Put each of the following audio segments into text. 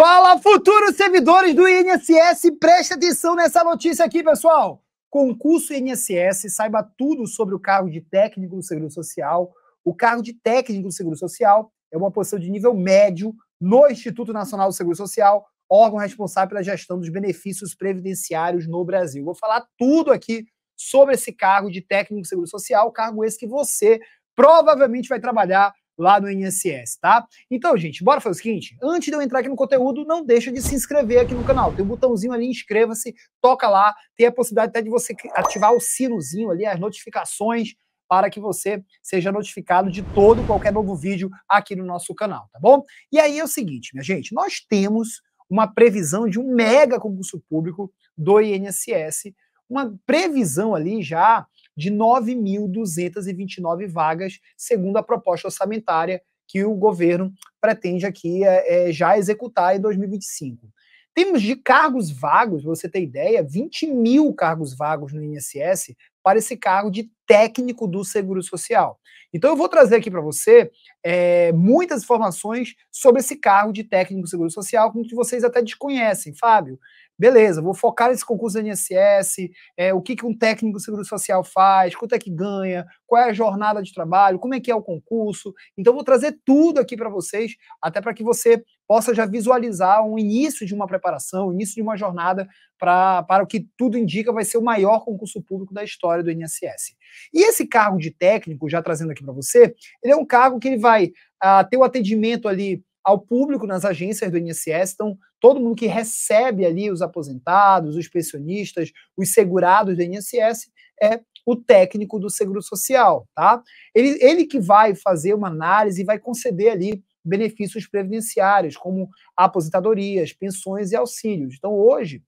Fala, futuros servidores do INSS, preste atenção nessa notícia aqui, pessoal. Concurso INSS, saiba tudo sobre o cargo de técnico do Seguro Social. O cargo de técnico do Seguro Social é uma posição de nível médio no Instituto Nacional do Seguro Social, órgão responsável pela gestão dos benefícios previdenciários no Brasil. Vou falar tudo aqui sobre esse cargo de técnico do Seguro Social, cargo esse que você provavelmente vai trabalhar lá no INSS, tá? Então, gente, bora fazer o seguinte, antes de eu entrar aqui no conteúdo, não deixa de se inscrever aqui no canal, tem um botãozinho ali, inscreva-se, toca lá, tem a possibilidade até de você ativar o sinozinho ali, as notificações, para que você seja notificado de todo qualquer novo vídeo aqui no nosso canal, tá bom? E aí é o seguinte, minha gente, nós temos uma previsão de um mega concurso público do INSS, uma previsão ali já de 9.229 vagas, segundo a proposta orçamentária que o governo pretende aqui é, é já executar em 2025. Temos de cargos vagos, você tem ideia, 20 mil cargos vagos no INSS para esse cargo de técnico do Seguro Social. Então, eu vou trazer aqui para você é, muitas informações sobre esse cargo de técnico do Seguro Social, que vocês até desconhecem, Fábio. Beleza, vou focar nesse concurso da INSS, é, o que, que um técnico do Seguro Social faz, quanto é que ganha, qual é a jornada de trabalho, como é que é o concurso. Então, vou trazer tudo aqui para vocês, até para que você possa já visualizar um início de uma preparação, início de uma jornada pra, para o que tudo indica vai ser o maior concurso público da história do INSS. E esse cargo de técnico, já trazendo aqui para você, ele é um cargo que ele vai ah, ter o atendimento ali ao público nas agências do INSS, então todo mundo que recebe ali os aposentados, os pensionistas, os segurados do INSS é o técnico do Seguro Social, tá? Ele, ele que vai fazer uma análise e vai conceder ali benefícios previdenciários, como aposentadorias, pensões e auxílios. Então, hoje,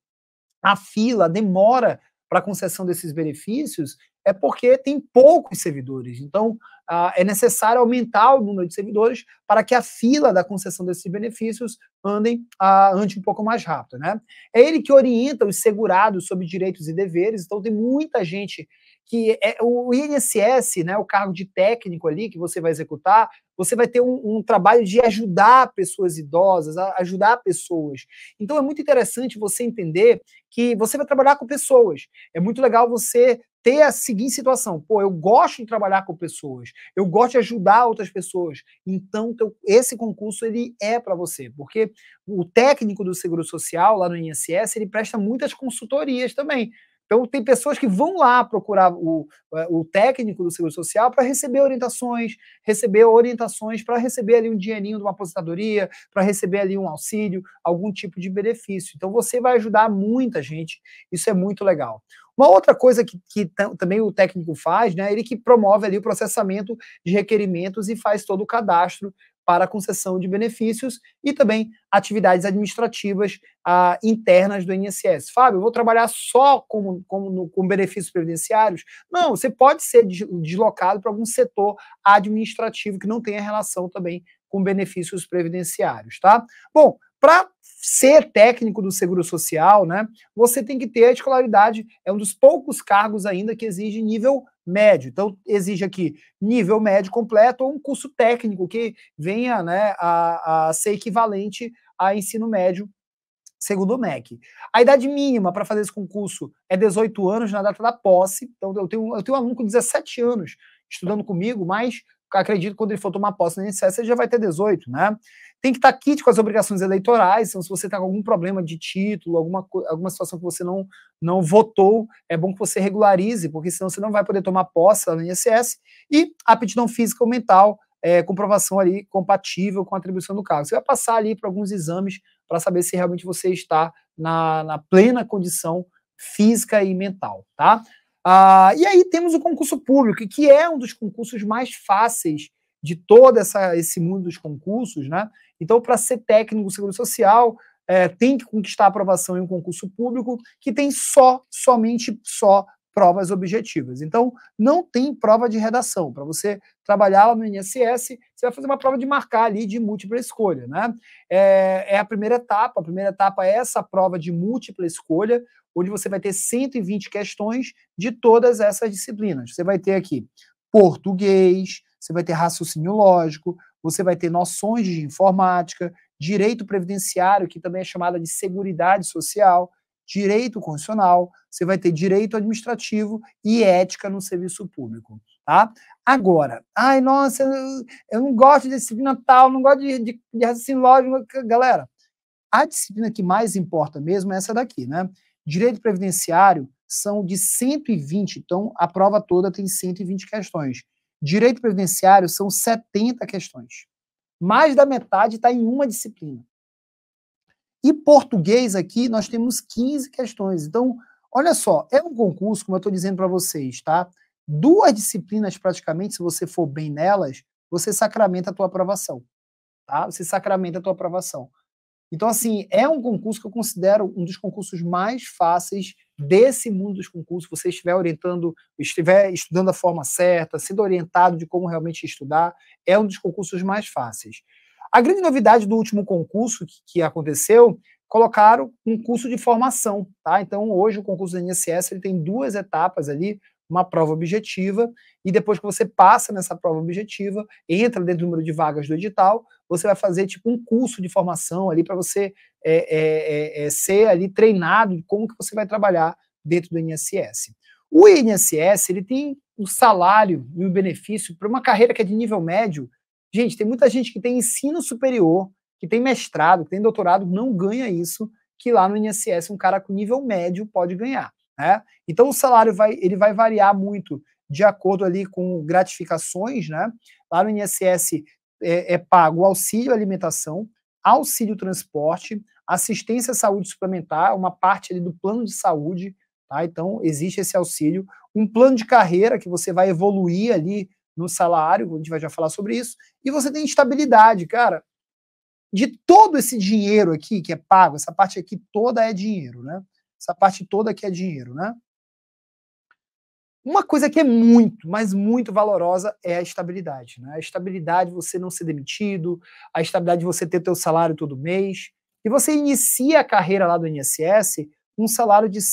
a fila, a demora para a concessão desses benefícios é porque tem poucos servidores. Então, é necessário aumentar o número de servidores para que a fila da concessão desses benefícios andem, ande um pouco mais rápido. Né? É ele que orienta os segurados sobre direitos e deveres, então tem muita gente que é o INSS, né, o cargo de técnico ali que você vai executar, você vai ter um, um, trabalho de ajudar pessoas idosas, ajudar pessoas. Então é muito interessante você entender que você vai trabalhar com pessoas. É muito legal você ter a seguinte situação: pô, eu gosto de trabalhar com pessoas, eu gosto de ajudar outras pessoas. Então, teu, esse concurso ele é para você, porque o técnico do Seguro Social lá no INSS ele presta muitas consultorias também. Então, tem pessoas que vão lá procurar o, eh, o técnico do Seguro Social para receber orientações, receber orientações para receber ali um dinheirinho de uma aposentadoria, para receber ali um auxílio, algum tipo de benefício. Então, você vai ajudar muita gente, isso é muito legal. Uma outra coisa que, que também o técnico faz, né, ele que promove ali o processamento de requerimentos e faz todo o cadastro para a concessão de benefícios e também atividades administrativas ah, internas do INSS. Fábio, eu vou trabalhar só com, com, com benefícios previdenciários? Não, você pode ser deslocado para algum setor administrativo que não tenha relação também com benefícios previdenciários, tá? Bom, para ser técnico do Seguro Social, né, você tem que ter a escolaridade, é um dos poucos cargos ainda que exige nível médio. Então, exige aqui nível médio completo ou um curso técnico que venha né, a, a ser equivalente a ensino médio segundo o MEC. A idade mínima para fazer esse concurso é 18 anos na data da posse. Então, eu tenho, eu tenho um aluno com 17 anos estudando comigo, mas acredito que quando ele for tomar posse na INSS, ele já vai ter 18, né? Tem que estar kit com as obrigações eleitorais, então se você está com algum problema de título, alguma, alguma situação que você não, não votou, é bom que você regularize, porque senão você não vai poder tomar posse na INSS. E aptidão física ou mental, é, comprovação ali compatível com a atribuição do cargo. Você vai passar ali para alguns exames para saber se realmente você está na, na plena condição física e mental, tá? Ah, e aí temos o concurso público, que é um dos concursos mais fáceis de todo essa, esse mundo dos concursos, né? Então, para ser técnico do Seguro Social, é, tem que conquistar aprovação em um concurso público que tem só, somente só provas objetivas. Então, não tem prova de redação. Para você trabalhar lá no INSS, você vai fazer uma prova de marcar ali de múltipla escolha, né? É, é, a primeira etapa. A primeira etapa é essa prova de múltipla escolha, onde você vai ter 120 questões de todas essas disciplinas. Você vai ter aqui português, você vai ter raciocínio lógico, você vai ter noções de informática, direito previdenciário, que também é chamada de seguridade social, direito constitucional, você vai ter direito administrativo e ética no serviço público, tá? Agora, ai, nossa, eu, não gosto de disciplina tal, não gosto de, de, de raciocínio lógico, galera, a disciplina que mais importa mesmo é essa daqui, né? Direito previdenciário são de 120, então a prova toda tem 120 questões. Direito previdenciário são 70 questões. Mais da metade está em uma disciplina. E português aqui nós temos 15 questões. Então, olha só, é um concurso, como eu estou dizendo para vocês, tá? Duas disciplinas praticamente, se você for bem nelas, você sacramenta a tua aprovação, tá? Você sacramenta a tua aprovação. Então, assim, é um concurso que eu considero um dos concursos mais fáceis desse mundo dos concursos. Você estiver orientando, estiver estudando da forma certa, sendo orientado de como realmente estudar, é um dos concursos mais fáceis. A grande novidade do último concurso que, que aconteceu colocaram um curso de formação, tá? Então, hoje o concurso da INSS ele tem duas etapas ali, uma prova objetiva, e depois que você passa nessa prova objetiva, entra dentro do número de vagas do edital, você vai fazer tipo um curso de formação ali para você é, é, é, é, ser ali treinado de como que você vai trabalhar dentro do INSS. O INSS ele tem o um salário e o um benefício para uma carreira que é de nível médio. Gente, tem muita gente que tem ensino superior, que tem mestrado, que tem doutorado, não ganha isso que lá no INSS um cara com nível médio pode ganhar. Né? Então o salário vai, ele vai variar muito de acordo ali com gratificações, né? Lá no INSS é, é pago auxílio alimentação, auxílio transporte, assistência à saúde suplementar, uma parte ali do plano de saúde, tá? Então existe esse auxílio, um plano de carreira que você vai evoluir ali no salário, a gente vai já falar sobre isso, e você tem estabilidade, cara. De todo esse dinheiro aqui que é pago, essa parte aqui toda é dinheiro, né? Essa parte toda aqui é dinheiro, né? Uma coisa que é muito, mas muito valorosa é a estabilidade. Né? A estabilidade de você não ser demitido, a estabilidade de você ter teu salário todo mês. E você inicia a carreira lá do INSS com um salário de R$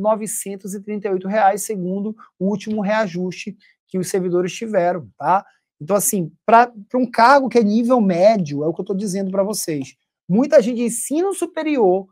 6.938, segundo o último reajuste que os servidores tiveram. Tá? Então, assim, para um cargo que é nível médio, é o que eu estou dizendo para vocês. Muita gente de ensino superior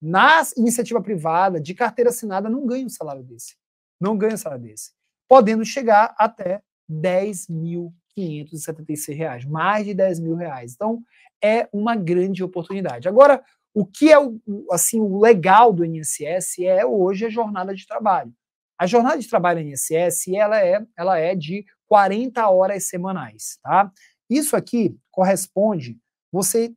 na iniciativa privada, de carteira assinada, não ganha um salário desse. Não ganha um salário desse. Podendo chegar até 10.576 reais, mais de 10 mil reais. Então, é uma grande oportunidade. Agora, o que é o, assim, o legal do INSS é hoje a jornada de trabalho. A jornada de trabalho do INSS ela é, ela é de 40 horas semanais. Tá? Isso aqui corresponde você,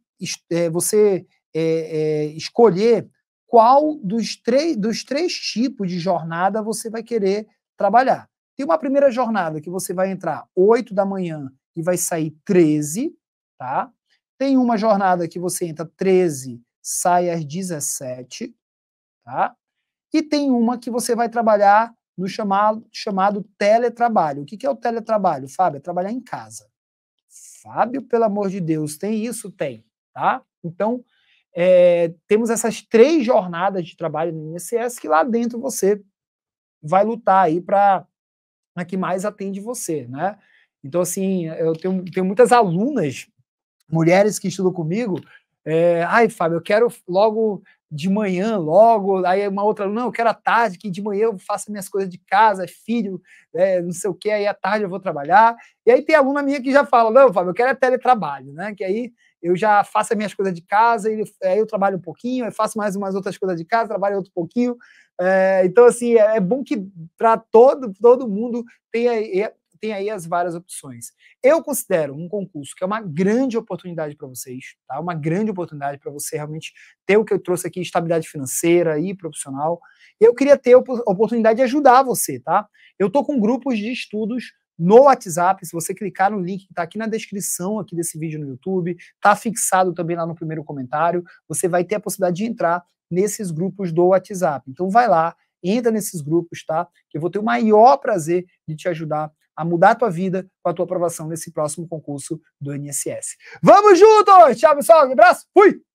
é, você é, é, escolher qual dos, dos três tipos de jornada você vai querer trabalhar. Tem uma primeira jornada que você vai entrar 8 da manhã e vai sair 13, tá? Tem uma jornada que você entra 13, sai às 17, tá? E tem uma que você vai trabalhar no chamado, chamado teletrabalho. O que, que é o teletrabalho, Fábio? É trabalhar em casa. Fábio, pelo amor de Deus, tem isso? Tem, tá? Então, é, temos essas três jornadas de trabalho no INSS que lá dentro você vai lutar aí para a que mais atende você, né? Então, assim, eu tenho, tenho muitas alunas, mulheres que estudam comigo, é, ai, Fábio, eu quero logo de manhã, logo, aí uma outra, não, eu quero à tarde, que de manhã eu faço minhas coisas de casa, filho, é, não sei o que, aí à tarde eu vou trabalhar. E aí tem aluna minha que já fala, não, Fábio, eu quero é teletrabalho, né? Que aí eu já faço as minhas coisas de casa, aí é, eu trabalho um pouquinho, eu faço mais umas outras coisas de casa, trabalho outro pouquinho. É, então, assim, é, é bom que para todo, todo mundo tenha, tenha aí as várias opções. Eu considero um concurso que é uma grande oportunidade para vocês, tá? Uma grande oportunidade para você realmente ter o que eu trouxe aqui, estabilidade financeira e profissional. Eu queria ter a oportunidade de ajudar você, tá? Eu estou com grupos de estudos no WhatsApp. Se você clicar no link que está aqui na descrição aqui desse vídeo no YouTube, está fixado também lá no primeiro comentário, você vai ter a possibilidade de entrar nesses grupos do WhatsApp. Então vai lá, entra nesses grupos, tá? Que eu vou ter o maior prazer de te ajudar a mudar a tua vida com a tua aprovação nesse próximo concurso do INSS. Vamos juntos! Tchau, pessoal. Um abraço. Fui!